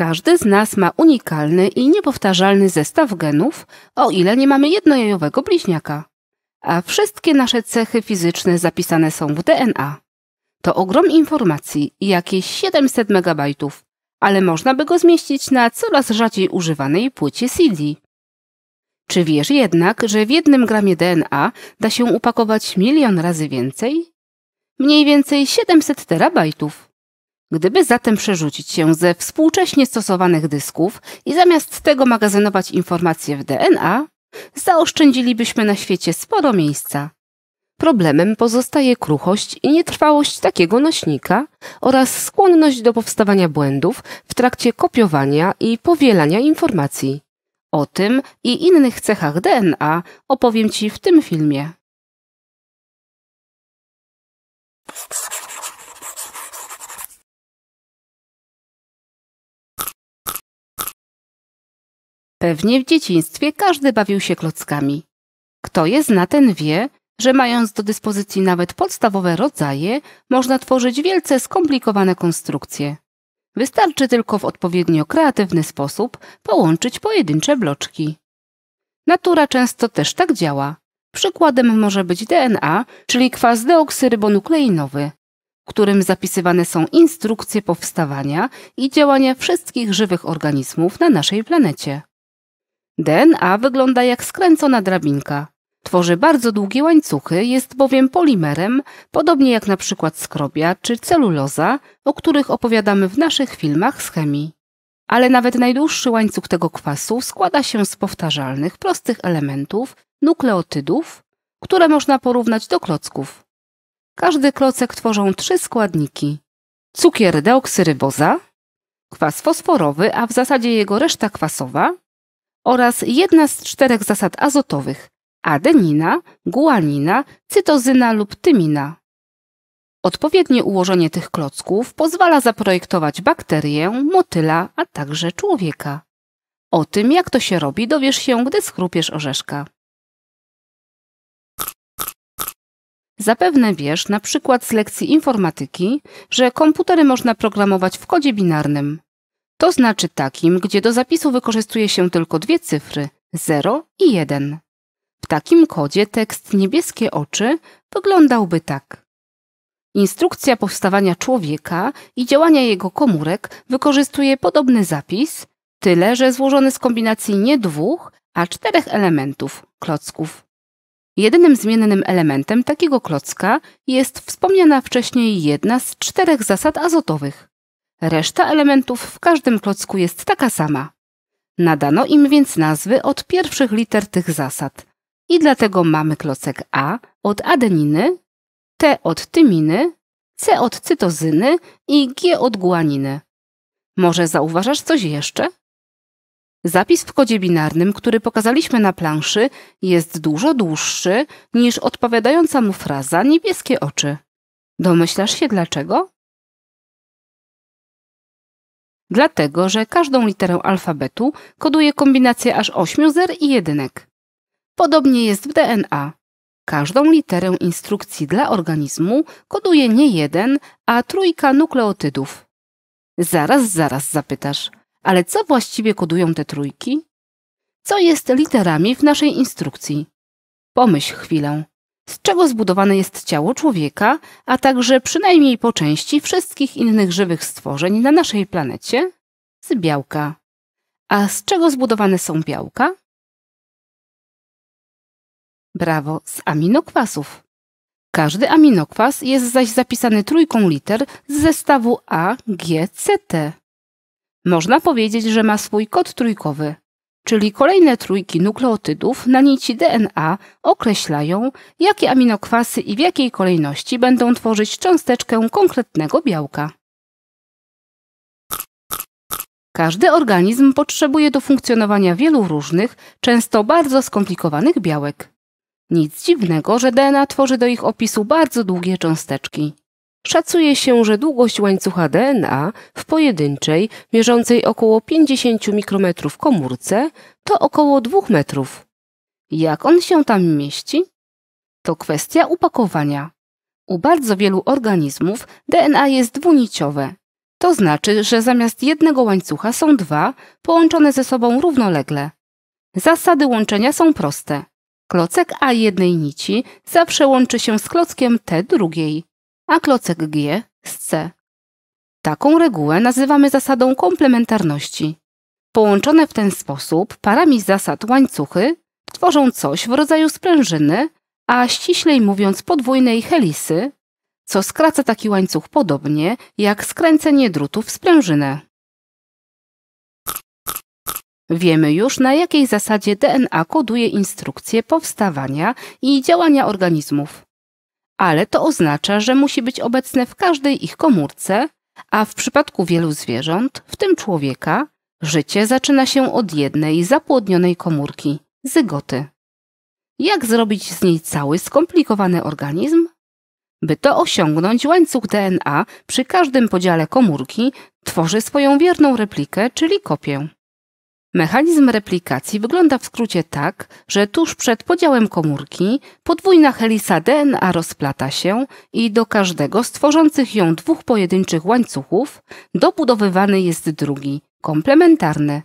Każdy z nas ma unikalny i niepowtarzalny zestaw genów, o ile nie mamy jednojajowego bliźniaka. A wszystkie nasze cechy fizyczne zapisane są w DNA. To ogrom informacji, jakieś 700 megabajtów, ale można by go zmieścić na coraz rzadziej używanej płycie CD. Czy wiesz jednak, że w jednym gramie DNA da się upakować milion razy więcej? Mniej więcej 700 terabajtów. Gdyby zatem przerzucić się ze współcześnie stosowanych dysków i zamiast tego magazynować informacje w DNA, zaoszczędzilibyśmy na świecie sporo miejsca. Problemem pozostaje kruchość i nietrwałość takiego nośnika oraz skłonność do powstawania błędów w trakcie kopiowania i powielania informacji. O tym i innych cechach DNA opowiem Ci w tym filmie. Pewnie w dzieciństwie każdy bawił się klockami. Kto je zna, ten wie, że mając do dyspozycji nawet podstawowe rodzaje, można tworzyć wielce skomplikowane konstrukcje. Wystarczy tylko w odpowiednio kreatywny sposób połączyć pojedyncze bloczki. Natura często też tak działa. Przykładem może być DNA, czyli kwas deoksyrybonukleinowy, w którym zapisywane są instrukcje powstawania i działania wszystkich żywych organizmów na naszej planecie. DNA wygląda jak skręcona drabinka. Tworzy bardzo długie łańcuchy, jest bowiem polimerem, podobnie jak na przykład skrobia czy celuloza, o których opowiadamy w naszych filmach z chemii. Ale nawet najdłuższy łańcuch tego kwasu składa się z powtarzalnych, prostych elementów, nukleotydów, które można porównać do klocków. Każdy klocek tworzą trzy składniki: cukier deoksyryboza, kwas fosforowy, a w zasadzie jego reszta kwasowa oraz jedna z czterech zasad azotowych adenina, guanina, cytozyna lub tymina. Odpowiednie ułożenie tych klocków pozwala zaprojektować bakterię, motyla, a także człowieka. O tym, jak to się robi, dowiesz się, gdy schrupiesz orzeszka. Zapewne wiesz, na przykład z lekcji informatyki, że komputery można programować w kodzie binarnym. To znaczy takim, gdzie do zapisu wykorzystuje się tylko dwie cyfry 0 i 1. W takim kodzie tekst niebieskie oczy wyglądałby tak. Instrukcja powstawania człowieka i działania jego komórek wykorzystuje podobny zapis, tyle że złożony z kombinacji nie dwóch, a czterech elementów klocków. Jedynym zmiennym elementem takiego klocka jest wspomniana wcześniej jedna z czterech zasad azotowych. Reszta elementów w każdym klocku jest taka sama. Nadano im więc nazwy od pierwszych liter tych zasad. I dlatego mamy klocek A od adeniny, T od tyminy, C od cytozyny i G od guaniny. Może zauważasz coś jeszcze? Zapis w kodzie binarnym, który pokazaliśmy na planszy, jest dużo dłuższy niż odpowiadająca mu fraza niebieskie oczy. Domyślasz się dlaczego? Dlatego, że każdą literę alfabetu koduje kombinacja aż ośmiu zer i jedynek. Podobnie jest w DNA. Każdą literę instrukcji dla organizmu koduje nie jeden, a trójka nukleotydów. Zaraz, zaraz zapytasz, ale co właściwie kodują te trójki? Co jest literami w naszej instrukcji? Pomyśl chwilę z czego zbudowane jest ciało człowieka, a także przynajmniej po części wszystkich innych żywych stworzeń na naszej planecie z białka. A z czego zbudowane są białka? Brawo, z aminokwasów. Każdy aminokwas jest zaś zapisany trójką liter z zestawu A, G, C, T. Można powiedzieć, że ma swój kod trójkowy, czyli kolejne trójki nukleotydów na nici DNA określają, jakie aminokwasy i w jakiej kolejności będą tworzyć cząsteczkę konkretnego białka. Każdy organizm potrzebuje do funkcjonowania wielu różnych, często bardzo skomplikowanych białek. Nic dziwnego, że DNA tworzy do ich opisu bardzo długie cząsteczki. Szacuje się, że długość łańcucha DNA w pojedynczej, mierzącej około 50 mikrometrów komórce, to około 2 metrów. Jak on się tam mieści? To kwestia upakowania. U bardzo wielu organizmów DNA jest dwuniciowe. To znaczy, że zamiast jednego łańcucha są dwa, połączone ze sobą równolegle. Zasady łączenia są proste. Klocek A jednej nici zawsze łączy się z klockiem T drugiej a klocek G z C. Taką regułę nazywamy zasadą komplementarności. Połączone w ten sposób parami zasad łańcuchy tworzą coś w rodzaju sprężyny, a ściślej mówiąc podwójnej helisy, co skraca taki łańcuch podobnie jak skręcenie drutu w sprężynę. Wiemy już, na jakiej zasadzie DNA koduje instrukcje powstawania i działania organizmów ale to oznacza, że musi być obecne w każdej ich komórce, a w przypadku wielu zwierząt, w tym człowieka, życie zaczyna się od jednej zapłodnionej komórki zygoty. Jak zrobić z niej cały skomplikowany organizm? By to osiągnąć, łańcuch DNA przy każdym podziale komórki tworzy swoją wierną replikę, czyli kopię. Mechanizm replikacji wygląda w skrócie tak, że tuż przed podziałem komórki podwójna helisa DNA rozplata się i do każdego z tworzących ją dwóch pojedynczych łańcuchów dobudowywany jest drugi, komplementarny.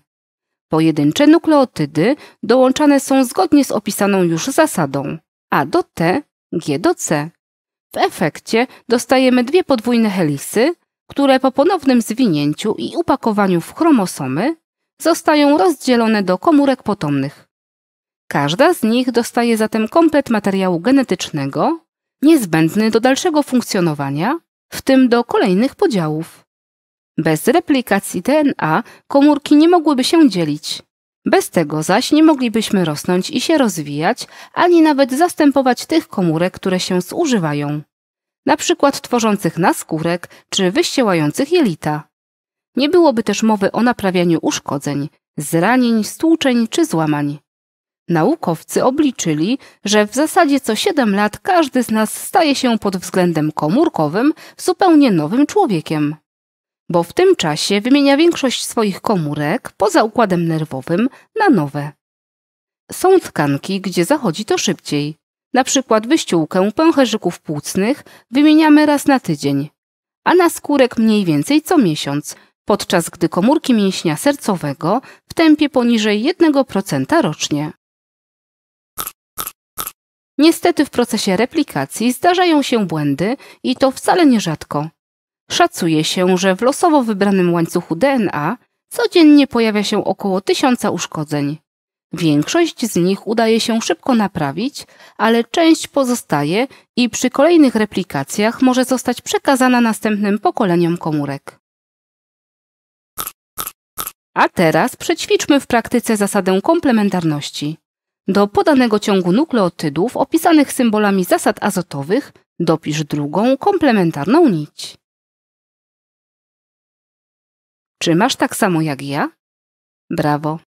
Pojedyncze nukleotydy dołączane są zgodnie z opisaną już zasadą A do T, G do C. W efekcie dostajemy dwie podwójne helisy, które po ponownym zwinięciu i upakowaniu w chromosomy zostają rozdzielone do komórek potomnych. Każda z nich dostaje zatem komplet materiału genetycznego, niezbędny do dalszego funkcjonowania, w tym do kolejnych podziałów. Bez replikacji DNA komórki nie mogłyby się dzielić. Bez tego zaś nie moglibyśmy rosnąć i się rozwijać, ani nawet zastępować tych komórek, które się zużywają, na przykład tworzących naskórek czy wyściełających jelita. Nie byłoby też mowy o naprawianiu uszkodzeń, zranień, stłuczeń czy złamań. Naukowcy obliczyli, że w zasadzie co 7 lat każdy z nas staje się pod względem komórkowym zupełnie nowym człowiekiem. Bo w tym czasie wymienia większość swoich komórek poza układem nerwowym na nowe. Są tkanki, gdzie zachodzi to szybciej. Na przykład wyściółkę pęcherzyków płucnych wymieniamy raz na tydzień, a na skórek mniej więcej co miesiąc, podczas gdy komórki mięśnia sercowego w tempie poniżej 1% rocznie. Niestety w procesie replikacji zdarzają się błędy i to wcale nierzadko. Szacuje się, że w losowo wybranym łańcuchu DNA codziennie pojawia się około tysiąca uszkodzeń. Większość z nich udaje się szybko naprawić, ale część pozostaje i przy kolejnych replikacjach może zostać przekazana następnym pokoleniom komórek. A teraz przećwiczmy w praktyce zasadę komplementarności. Do podanego ciągu nukleotydów opisanych symbolami zasad azotowych dopisz drugą komplementarną nić. Czy masz tak samo jak ja? Brawo!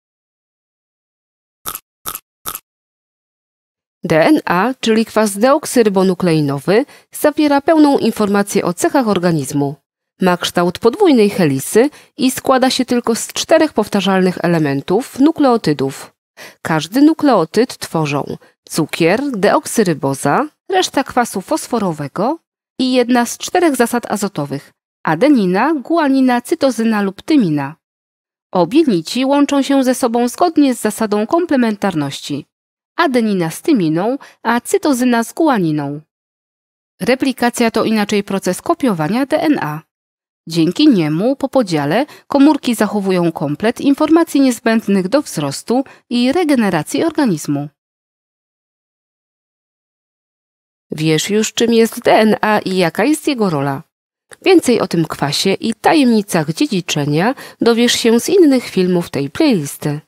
DNA, czyli kwas deoksyrybonukleinowy, zawiera pełną informację o cechach organizmu. Ma kształt podwójnej helisy i składa się tylko z czterech powtarzalnych elementów nukleotydów. Każdy nukleotyd tworzą cukier, deoksyryboza, reszta kwasu fosforowego i jedna z czterech zasad azotowych adenina, guanina, cytozyna lub tymina. Obie nici łączą się ze sobą zgodnie z zasadą komplementarności. Adenina z tyminą, a cytozyna z guaniną. Replikacja to inaczej proces kopiowania DNA. Dzięki niemu po podziale komórki zachowują komplet informacji niezbędnych do wzrostu i regeneracji organizmu. Wiesz już, czym jest DNA i jaka jest jego rola. Więcej o tym kwasie i tajemnicach dziedziczenia dowiesz się z innych filmów tej playlisty.